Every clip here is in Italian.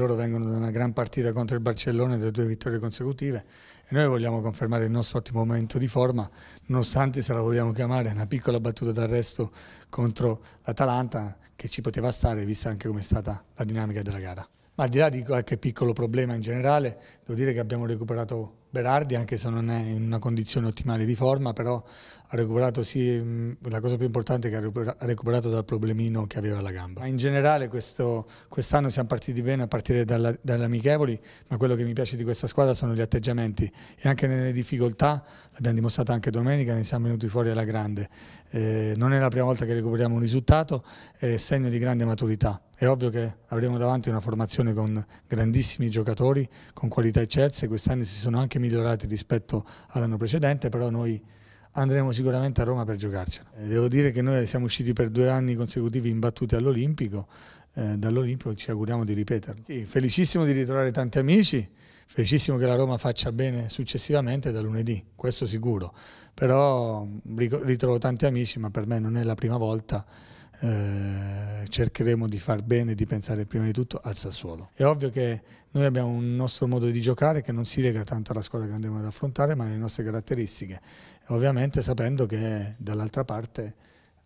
loro vengono da una gran partita contro il Barcellona e da due vittorie consecutive e noi vogliamo confermare il nostro ottimo momento di forma, nonostante se la vogliamo chiamare una piccola battuta d'arresto contro l'Atalanta che ci poteva stare, vista anche come è stata la dinamica della gara. Ma al di là di qualche piccolo problema in generale, devo dire che abbiamo recuperato Berardi, anche se non è in una condizione ottimale di forma, però ha recuperato sì, la cosa più importante è che ha recuperato dal problemino che aveva la gamba. in generale quest'anno siamo partiti bene a partire dalle amichevoli, ma quello che mi piace di questa squadra sono gli atteggiamenti e anche nelle difficoltà, l'abbiamo dimostrato anche domenica, ne siamo venuti fuori alla grande. Eh, non è la prima volta che recuperiamo un risultato, è segno di grande maturità. È ovvio che avremo davanti una formazione con grandissimi giocatori, con qualità eccelse, quest'anno si sono anche migliorati rispetto all'anno precedente, però noi andremo sicuramente a Roma per giocarcela. Eh, devo dire che noi siamo usciti per due anni consecutivi imbattuti all'Olimpico, eh, dall'Olimpico ci auguriamo di ripeterlo. Sì, felicissimo di ritrovare tanti amici, felicissimo che la Roma faccia bene successivamente da lunedì, questo sicuro, però ritrovo tanti amici, ma per me non è la prima volta. Eh, cercheremo di far bene, e di pensare prima di tutto al Sassuolo. È ovvio che noi abbiamo un nostro modo di giocare che non si lega tanto alla squadra che andremo ad affrontare, ma alle nostre caratteristiche, ovviamente sapendo che dall'altra parte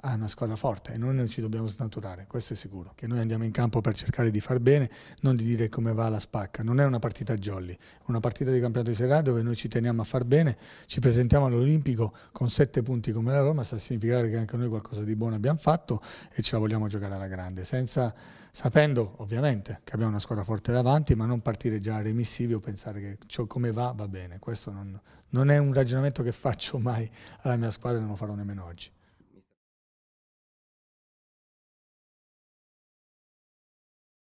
ha ah, una squadra forte e noi non ci dobbiamo snaturare, questo è sicuro, che noi andiamo in campo per cercare di far bene, non di dire come va la spacca, non è una partita jolly, è una partita di campionato di Serie A dove noi ci teniamo a far bene, ci presentiamo all'Olimpico con sette punti come la Roma, sta a significare che anche noi qualcosa di buono abbiamo fatto e ce la vogliamo giocare alla grande, senza, sapendo ovviamente che abbiamo una squadra forte davanti, ma non partire già remissivi o pensare che ciò come va va bene, questo non, non è un ragionamento che faccio mai alla mia squadra e non lo farò nemmeno oggi.